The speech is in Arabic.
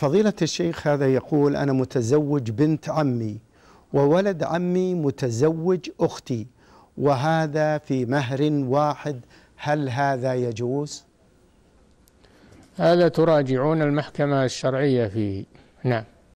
فضيلة الشيخ هذا يقول أنا متزوج بنت عمي وولد عمي متزوج أختي وهذا في مهر واحد هل هذا يجوز؟ هذا تراجعون المحكمة الشرعية فيه نعم